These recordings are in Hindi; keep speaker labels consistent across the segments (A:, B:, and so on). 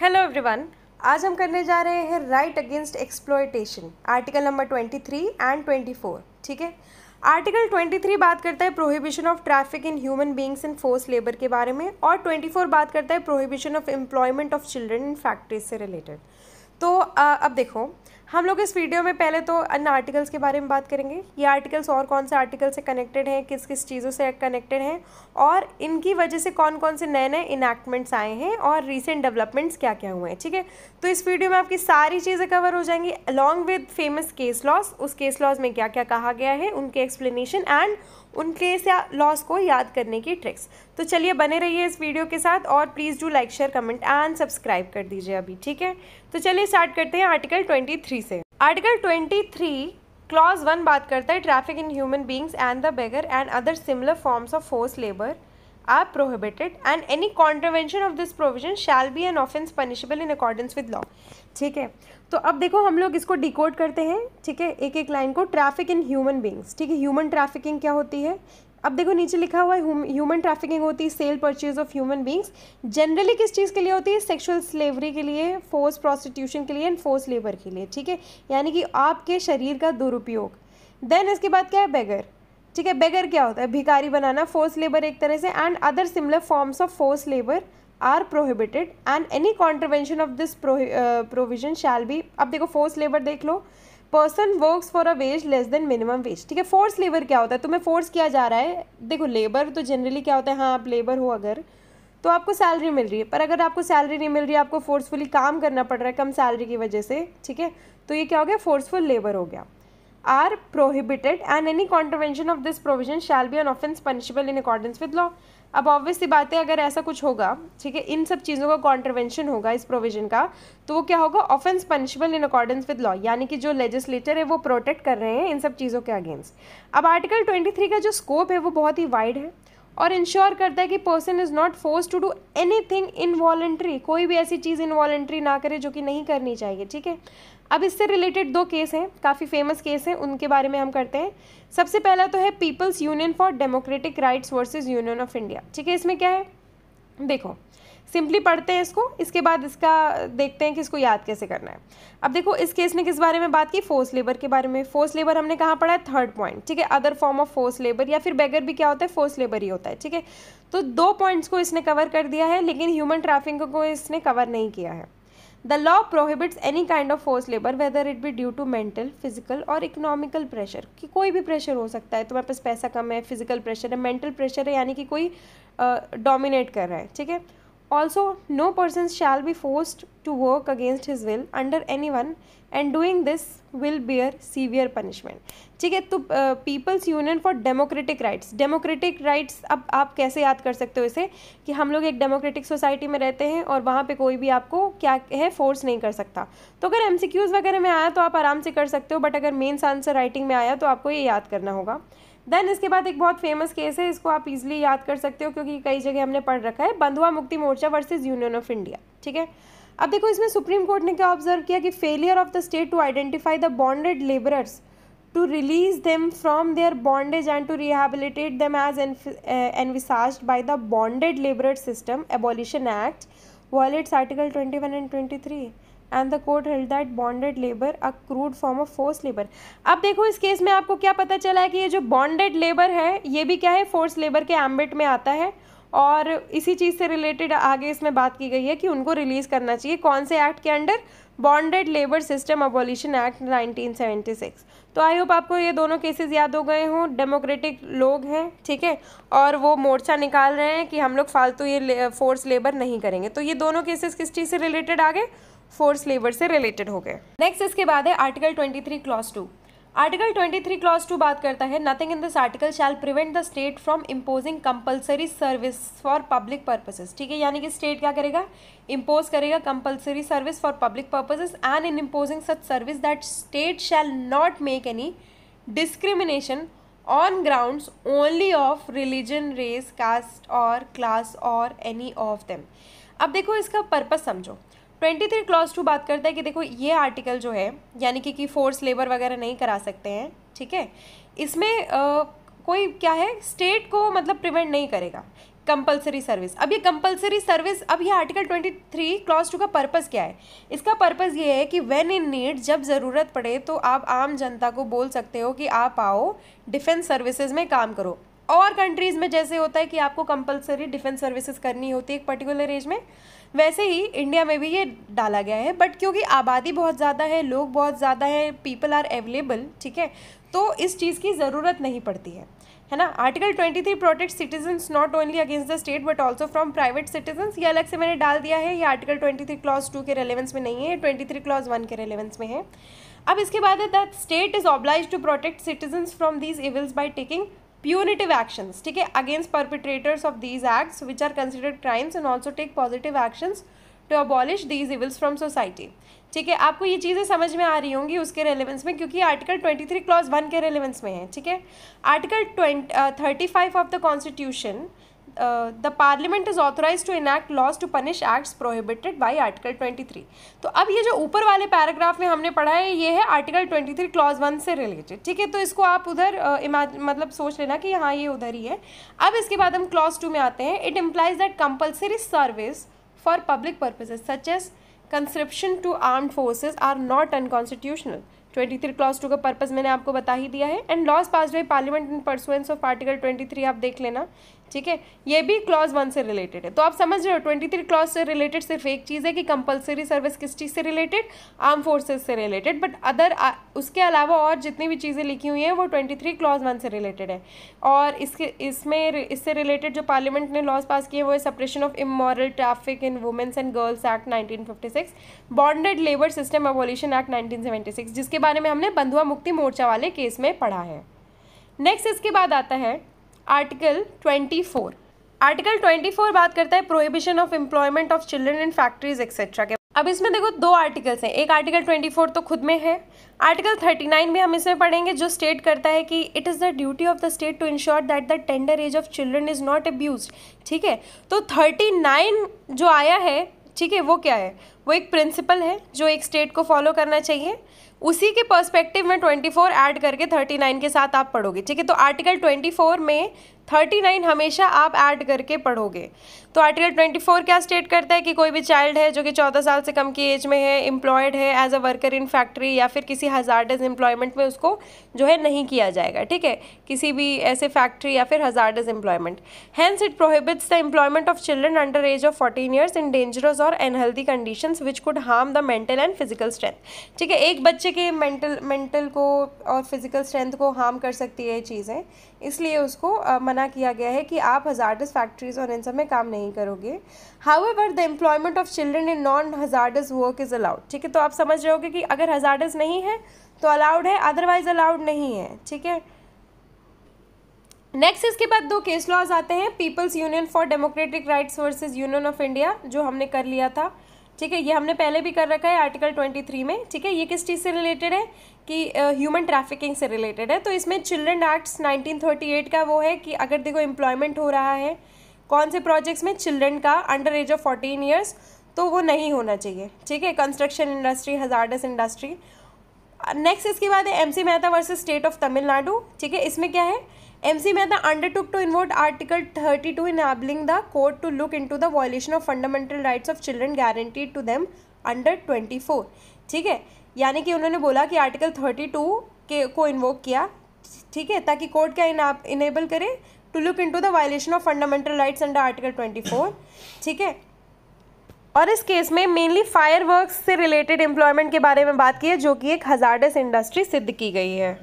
A: हेलो एवरीवन आज हम करने जा रहे हैं right against exploitation article number 23 and 24 ठीक है आर्टिकल 23 बात करता है prohibition of traffic in human beings in force labour के बारे में और 24 बात करता है prohibition of employment of children in factories से रिलेटेड तो आ, अब देखो हम लोग इस वीडियो में पहले तो अन्य आर्टिकल्स के बारे में बात करेंगे ये आर्टिकल्स और कौन से आर्टिकल से कनेक्टेड हैं किस किस चीज़ों से कनेक्टेड हैं और इनकी वजह से कौन कौन से नए नए इनैक्टमेंट्स आए हैं और रिसेंट डेवलपमेंट्स क्या क्या हुए हैं ठीक है तो इस वीडियो में आपकी सारी चीज़ें कवर हो जाएंगी along with famous case laws उस केस लॉज में क्या क्या कहा गया है उनके एक्सप्लेनेशन एंड उन प्लेस या लॉस को याद करने की ट्रिक्स तो चलिए बने रहिए इस वीडियो के साथ और please do like share comment and subscribe कर दीजिए अभी ठीक है तो चलिए स्टार्ट करते हैं आर्टिकल ट्वेंटी थ्री से article twenty three clause one बात करता है traffic in human beings and the begar and other similar forms of force labour are prohibited and any contravention of this provision shall be an offence punishable in accordance with law ठीक है तो अब देखो हम लोग इसको डिकोड करते हैं ठीक है एक एक लाइन को ट्रैफिक इन ह्यूमन बींग्स ठीक है ह्यूमन ट्रैफिकिंग क्या होती है अब देखो नीचे लिखा हुआ है ह्यूमन ट्रैफिकिंग होती है sale purchase of human beings generally किस चीज़ के लिए होती है सेक्सुअल स्लेवरी के लिए फोर्स प्रोस्टिट्यूशन के लिए एंड फोर्स लेबर के लिए ठीक है यानी कि आपके शरीर का दुरुपयोग देन इसके बाद क्या है बेगर ठीक है बेगर क्या होता है भिकारी बनाना फोर्स लेबर एक तरह से and other similar forms of force labour are prohibited and any contravention of this provision shall be अब देखो फोर्स लेबर देख लो person work for a wage less than minimum wage ठीक है फोर्स लेबर क्या होता है तुम्हें फोर्स किया जा रहा है देखो लेबर तो जनरली क्या होता है हाँ आप लेबर हो अगर तो आपको सैलरी मिल रही है पर अगर आपको सैलरी नहीं मिल रही है आपको फोर्सफुली काम करना पड़ रहा है कम सैलरी की वजह से ठीक है तो ये क्या हो गया फोर्सफुल लेबर हो गया are prohibited and any contravention of this provision shall be an offence punishable in accordance with law अब ऑब्वियस सी बात है अगर ऐसा कुछ होगा ठीक है इन सब चीज़ों का कॉन्ट्रवेंशन होगा इस प्रोविजन का तो वो क्या होगा offence punishable in accordance with law यानी कि जो लेजिस्लेटर है वो प्रोटेक्ट कर रहे हैं इन सब चीज़ों के अगेंस्ट अब आर्टिकल 23 का जो स्कोप है वो बहुत ही वाइड है और इंश्योर करता है कि person is not force to do anything involuntary कोई भी ऐसी चीज़ इनवॉलेंट्री ना करे जो कि नहीं करनी चाहिए ठीक है अब इससे रिलेटेड दो केस हैं काफ़ी फेमस केस हैं उनके बारे में हम करते हैं सबसे पहला तो है people's union for democratic rights versus union of India ठीक है इसमें क्या है देखो सिंपली पढ़ते हैं इसको इसके बाद इसका देखते हैं कि इसको याद कैसे करना है अब देखो इस केस ने किस बारे में बात की फोर्स लेबर के बारे में फोर्स लेबर हमने कहाँ पढ़ा है थर्ड पॉइंट ठीक है other form of force labour या फिर बेगर भी क्या होता है फोर्स लेबर ही होता है ठीक है तो दो पॉइंट्स को इसने कवर कर दिया है लेकिन ह्यूमन ट्राफिक को इसने कवर नहीं किया है the law prohibits any kind of force labour whether it be due to mental physical और इकोनॉमिकल प्रेशर कि कोई भी प्रेशर हो सकता है तुम्हारे पास पैसा कम है फिजिकल प्रेशर है मेंटल प्रेशर है यानी कि कोई डोमिनेट uh, कर रहा है ठीक है Also, no person shall be forced to work against his will under anyone, and doing this will bear severe punishment. ठीक है तो people's union for democratic rights democratic rights अब आप कैसे याद कर सकते हो इसे कि हम लोग एक डेमोक्रेटिक सोसाइटी में रहते हैं और वहाँ पे कोई भी आपको क्या है फोर्स नहीं कर सकता तो अगर एम वगैरह में आया तो आप आराम से कर सकते हो बट अगर मेन्स आंसर राइटिंग में आया तो आपको ये याद करना होगा देन इसके बाद एक बहुत फेमस केस है इसको आप इजीली याद कर सकते हो क्योंकि कई जगह हमने पढ़ रखा है Bandhua Mukti Morcha versus union of India ठीक है अब देखो इसमें सुप्रीम कोर्ट ने क्या ऑब्जर्व किया कि failure of the state to identify the bonded labourers to release them from their bondage and to rehabilitate envisaged by the bonded labour system abolition act violates article twenty one and twenty three and the court held that bonded labour a crude form of force labour अब देखो इस केस में आपको क्या पता चला है कि ये जो बॉन्डेड लेबर है ये भी क्या है फोर्स लेबर के एम्बिट में आता है और इसी चीज़ से रिलेटेड आगे इसमें बात की गई है कि उनको रिलीज़ करना चाहिए कौन से एक्ट के under bonded labour system abolition act 1976 तो आई होप आपको ये दोनों केसेस याद हो गए हों डेमोक्रेटिक लोग हैं ठीक है और वो मोर्चा निकाल रहे हैं कि हम लोग फालतू ये फोर्स लेबर नहीं करेंगे तो ये दोनों केसेस किस चीज़ से रिलेटेड आ गए फोर्स लेबर से रिलेटेड हो गए नेक्स्ट इसके बाद है article twenty three clause two article 23 clause two बात करता है nothing in this article shall prevent the state from imposing compulsory service for public purposes ठीक है यानी कि स्टेट क्या करेगा इम्पोज करेगा compulsory service for public purposes and in imposing such service that state shall not make any discrimination on grounds only of religion race caste और क्लास और एनी ऑफ देम अब देखो इसका पर्पज समझो ट्वेंटी थ्री क्लॉज टू बात करता है कि देखो ये आर्टिकल जो है यानी कि कि फोर्स लेबर वगैरह नहीं करा सकते हैं ठीक है इसमें आ, कोई क्या है स्टेट को मतलब प्रिवेंट नहीं करेगा कंपलसरी सर्विस अब ये कंपलसरी सर्विस अब ये article twenty three clause two का पर्पज़ क्या है इसका पर्पज़ ये है कि वेन इन नीड जब ज़रूरत पड़े तो आप आम जनता को बोल सकते हो कि आप आओ डिफेंस सर्विसेज में काम करो और कंट्रीज़ में जैसे होता है कि आपको कंपलसरी डिफेंस सर्विसेज करनी होती है एक पर्टिकुलर एज में वैसे ही इंडिया में भी ये डाला गया है बट क्योंकि आबादी बहुत ज़्यादा है लोग बहुत ज़्यादा है पीपल आर अवेलेबल ठीक है तो इस चीज़ की ज़रूरत नहीं पड़ती है है ना article twenty three protect citizens not only against the state but also from private citizens ये अलग से मैंने डाल दिया है ये article twenty three clause two के रेलेवेंस में नहीं है ट्वेंटी थ्री क्लॉज वन के रेलेवेंस में है अब इसके बाद है that state is oblige to protect citizens from these evils by taking punitive actions ठीक है against perpetrators of these acts which are considered crimes and also take positive actions to abolish these evils from society ठीक है आपको ये चीज़ें समझ में आ रही होंगी उसके रेलेवेंस में क्योंकि आर्टिकल 23 क्लॉज वन के रेलेवेंस में है ठीक है article twenty thirty five of the constitution uh, is authorise to enact laws to punish act prohibited by article twenty three तो अब ये जो ऊपर वाले पैराग्राफ में हमने पढ़ा है ये है article twenty three clause one से रिलेटेड ठीक है तो इसको आप उधर uh, मतलब सोच लेना कि हाँ ये उधर ही है अब इसके बाद हम क्लॉज टू में आते हैं it implies that compulsory service for public purposes such as conscription to armed forces are not unconstitutional twenty three clause two का पर्पज़ मैंने आपको बता ही दिया है and laws pass by parliament in pursuance of article twenty three आप देख लेना ठीक है ये भी क्लॉज वन से रिलेटेड है तो आप समझ रहे हो ट्वेंटी थ्री क्लॉज से रिलेटेड सिर्फ एक चीज़ है कि कंपलसरी सर्विस किस चीज़ से रिलेटेड आर्म फोर्सेज से रिलेटेड बट अदर उसके अलावा और जितनी भी चीज़ें लिखी हुई हैं वो ट्वेंटी थ्री क्लॉज वन से रिलेटेड है और इसके इसमें इससे रिलेटेड जो पार्लियामेंट ने लॉज पास किए वो है suppression of immoral traffic in women's and girls act nineteen fifty six bonded labour system abolition act nineteen seventy six जिसके बारे में हमने बंधुआ मुक्ति मोर्चा वाले केस में पढ़ा है नेक्स्ट इसके बाद आता है आर्टिकल 24 आर्टिकल 24 बात करता है prohibition of employment of children in factories etcetera के अब इसमें देखो दो आर्टिकल्स हैं एक आर्टिकल 24 तो खुद में है आर्टिकल 39 भी हम इसमें पढ़ेंगे जो स्टेट करता है कि it is the duty of the state to ensure that the tender age of children is not abuse ठीक है तो 39 जो आया है ठीक है वो क्या है वो एक प्रिंसिपल है जो एक स्टेट को फॉलो करना चाहिए उसी के पर्सपेक्टिव में 24 ऐड करके 39 के साथ आप पढ़ोगे ठीक है तो आर्टिकल 24 में थर्टी नाइन हमेशा आप ऐड करके पढ़ोगे तो आर्टिकल ट्वेंटी फोर क्या स्टेट करता है कि कोई भी चाइल्ड है जो कि चौदह साल से कम की एज में है एम्प्लॉयड है as a worker in factory या फिर किसी डज एम्प्लॉयमेंट में उसको जो है नहीं किया जाएगा ठीक है किसी भी ऐसे फैक्ट्री या फिर does employment hence it prohibits the employment of children under age of fourteen years in dangerous और unhealthy condition which could harm the mental and physical strength ठीक है एक बच्चे के मेंटल मेंटल को और फिजिकल स्ट्रेंथ को हार्म कर सकती है ये चीज़ें इसलिए उसको uh, मना किया गया है कि आप हजार्डस फैक्ट्रीज और इन सब में काम नहीं करोगे however the employment of children in non hazardous work is allowed ठीक है तो आप समझ रहे होगे कि अगर हजार्डस नहीं है तो अलाउड है अदरवाइज़ अलाउड नहीं है ठीक है नेक्स्ट इसके बाद दो केस लॉज आते हैं people's union for democratic rights versus union of India जो हमने कर लिया था ठीक है ये हमने पहले भी कर रखा है आर्टिकल 23 में ठीक है ये किस चीज़ से रिलेटेड है कि ह्यूमन uh, ट्रैफिकिंग से रिलेटेड है तो इसमें चिल्ड्रन एक्ट्स 1938 का वो है कि अगर देखो एम्प्लॉयमेंट हो रहा है कौन से प्रोजेक्ट्स में चिल्ड्रन का under age of fourteen years तो वो नहीं होना चाहिए ठीक है construction industry hazardous industry next इसके बाद है M C Mehta versus state of Tamil Nadu ठीक है इसमें क्या है M C Mehta took to invoke article thirty two enabling the court to look into the violation of fundamental rights of children guaranteed to them under twenty four ठीक है यानी कि उन्होंने बोला कि आर्टिकल थर्टी टू के को इन्वोक किया ठीक है ताकि कोर्ट क्या इनेबल करे to look into the violation of fundamental rights under article twenty four ठीक है और इस केस में मेनली फायर वर्क से रिलेटेड एम्प्लॉयमेंट के बारे में बात की है जो कि एक हजारडस इंडस्ट्री सिद्ध की गई है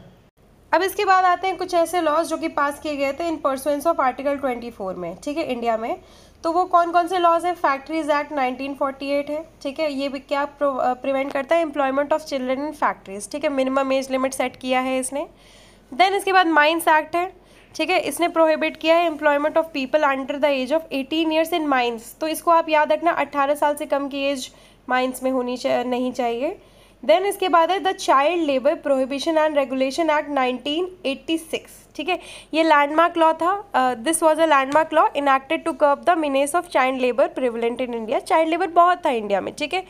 A: अब इसके बाद आते हैं कुछ ऐसे लॉज जो कि पास किए गए थे इन परसुएंस ऑफ आर्टिकल 24 में ठीक है इंडिया में तो वो कौन कौन से लॉज हैं फैक्ट्रीज एक्ट 1948 है ठीक है ये भी क्या प्रिवेंट करता है employment of children in factories ठीक है मिनिमम एज लिमिट सेट किया है इसने देन इसके बाद माइंस एक्ट है ठीक है इसने प्रोहिबिट किया है employment of people under the age of eighteen years in mines तो इसको आप याद रखना अट्ठारह साल से कम की एज माइन्स में होनी चा, नहीं चाहिए देन इसके बाद है the child labour prohibition and regulation act 1986 ठीक है ये लैंडमार्क लॉ था this was a landmark law enacted to curb the menace of child labour prevalent in India child labour बहुत था इंडिया में ठीक है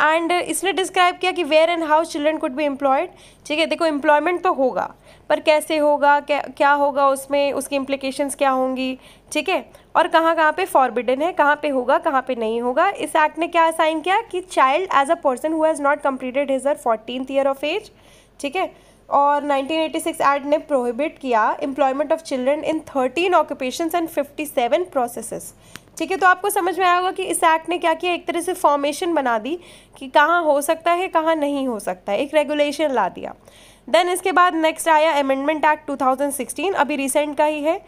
A: एंड इसने डिस्क्राइब किया कि where and how children could be employed ठीक है देखो एम्प्लॉयमेंट तो होगा पर कैसे होगा क्या क्या होगा उसमें उसकी इम्प्लीकेशंस क्या होंगी ठीक है और कहाँ कहाँ पे फॉरबिडन है कहाँ पे होगा कहाँ पे नहीं होगा इस एक्ट ने क्या असाइन किया कि child as a person who has not completed his her fourteen year of age ठीक है और 1986 एक्ट ने प्रोहिबिट किया employment of children in 13 occupations and 57 processes ठीक है तो आपको समझ में आया होगा कि इस एक्ट ने क्या किया एक तरह से फॉर्मेशन बना दी कि कहाँ हो सकता है कहाँ नहीं हो सकता है एक रेगुलेशन ला दिया देन इसके बाद नेक्स्ट आया अमेंडमेंट एक्ट 2016 अभी रिसेंट का ही है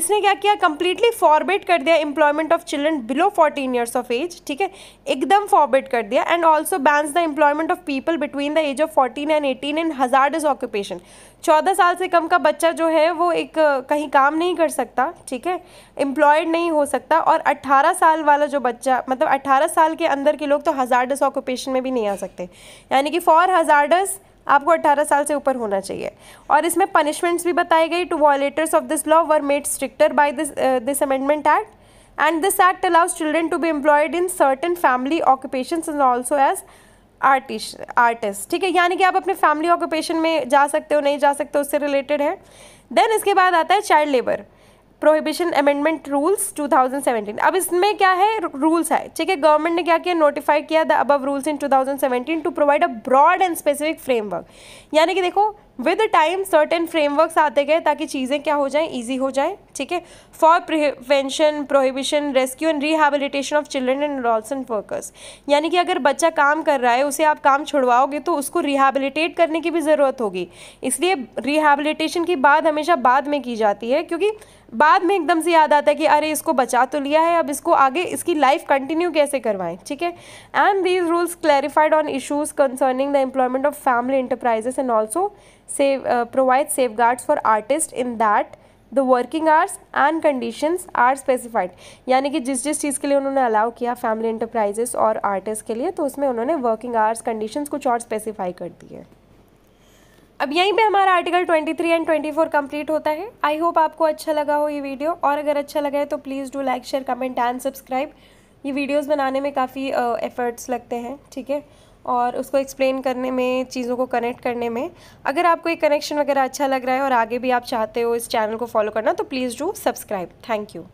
A: इसने क्या किया कम्प्लीटली फॉरबेड कर दिया employment of children below 14 years of age ठीक है एकदम फॉरबेट कर दिया and also bans the employment of people between the age of 14 and 18 in hazardous occupation 14 साल से कम का बच्चा जो है वो एक कहीं काम नहीं कर सकता ठीक है एम्प्लॉयड नहीं हो सकता और 18 साल वाला जो बच्चा मतलब 18 साल के अंदर के लोग तो हजार्डस ऑक्यूपेशन में भी नहीं आ सकते यानी कि फॉर हजार्डस आपको 18 साल से ऊपर होना चाहिए और इसमें पनिशमेंट्स भी बताई गई to violators of this law were made stricter by this this amendment act and this act allows children to be employed in certain family occupation and also as artist artist ठीक है यानी कि आप अपने फैमिली ऑक्यूपेशन में जा सकते हो नहीं जा सकते हो उससे रिलेटेड है देन इसके बाद आता है child labour prohibition amendment rules 2017 अब इसमें क्या है रूल्स है ठीक है गवर्नमेंट ने क्या किया नोटिफाई किया the above rules in 2017 to provide a broad and specific framework यानी कि देखो विद टाइम सर्टेन फ्रेमवर्क्स आते गए ताकि चीज़ें क्या हो जाएं इजी हो जाएं ठीक है for prevention prohibition rescue and rehabilitation of children and adolescent workers यानी कि अगर बच्चा काम कर रहा है उसे आप काम छुड़वाओगे तो उसको रिहेबिलिटेट करने की भी ज़रूरत होगी इसलिए रिहेबिलिटेशन की बात हमेशा बाद में की जाती है क्योंकि बाद में एकदम से याद आता है कि अरे इसको बचा तो लिया है अब इसको आगे इसकी लाइफ कंटिन्यू कैसे करवाएं ठीक है and these rules clarified on issues concerning the employment of family enterprises and also save, uh, provide safeguards for artist in that the working hours and conditions are specified यानी कि जिस जिस चीज़ के लिए उन्होंने अलाउ किया फैमिली इंटरप्राइजेस और आर्टिस्ट के लिए तो उसमें उन्होंने वर्किंग आवर्स कंडीशंस कुछ और स्पेसिफाई कर दिए अब यहीं पे हमारा article 23 and twenty four complete होता है आई होप आपको अच्छा लगा हो ये वीडियो और अगर अच्छा लगा है तो please do like share comment and subscribe ये वीडियोज़ बनाने में काफ़ी एफर्ट्स uh, लगते हैं ठीक है और उसको एक्सप्लेन करने में चीज़ों को कनेक्ट करने में अगर आपको ये कनेक्शन वगैरह अच्छा लग रहा है और आगे भी आप चाहते हो इस चैनल को फॉलो करना तो please do subscribe thank you